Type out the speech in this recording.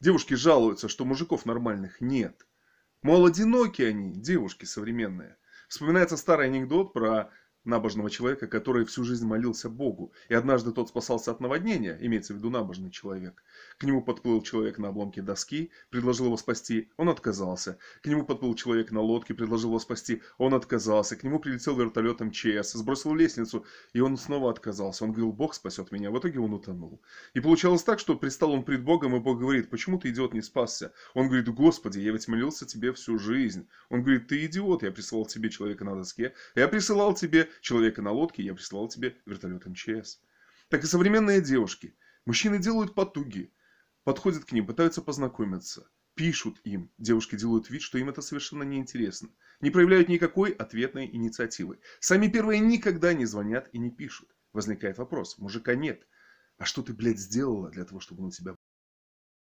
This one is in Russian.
Девушки жалуются, что мужиков нормальных нет. Мол, одинокие они, девушки современные. Вспоминается старый анекдот про набожного человека, который всю жизнь молился Богу. И однажды тот спасался от наводнения, имеется в виду набожный человек. К нему подплыл человек на обломке доски, предложил его спасти, он отказался. К нему подплыл человек на лодке, предложил его спасти, он отказался. К нему прилетел вертолет МЧС, сбросил лестницу, и он снова отказался. Он говорил, Бог спасет меня. В итоге он утонул. И получалось так, что пристал он пред Богом, и Бог говорит, почему ты, идиот, не спасся? Он говорит, Господи, я ведь молился тебе всю жизнь. Он говорит, ты идиот, я присылал тебе человека на доске, я присылал тебе человека на лодке, я прислал тебе вертолет МЧС. Так и современные девушки. Мужчины делают потуги, подходят к ним, пытаются познакомиться, пишут им. Девушки делают вид, что им это совершенно неинтересно. Не проявляют никакой ответной инициативы. Сами первые никогда не звонят и не пишут. Возникает вопрос, мужика нет. А что ты, блядь, сделала для того, чтобы он у тебя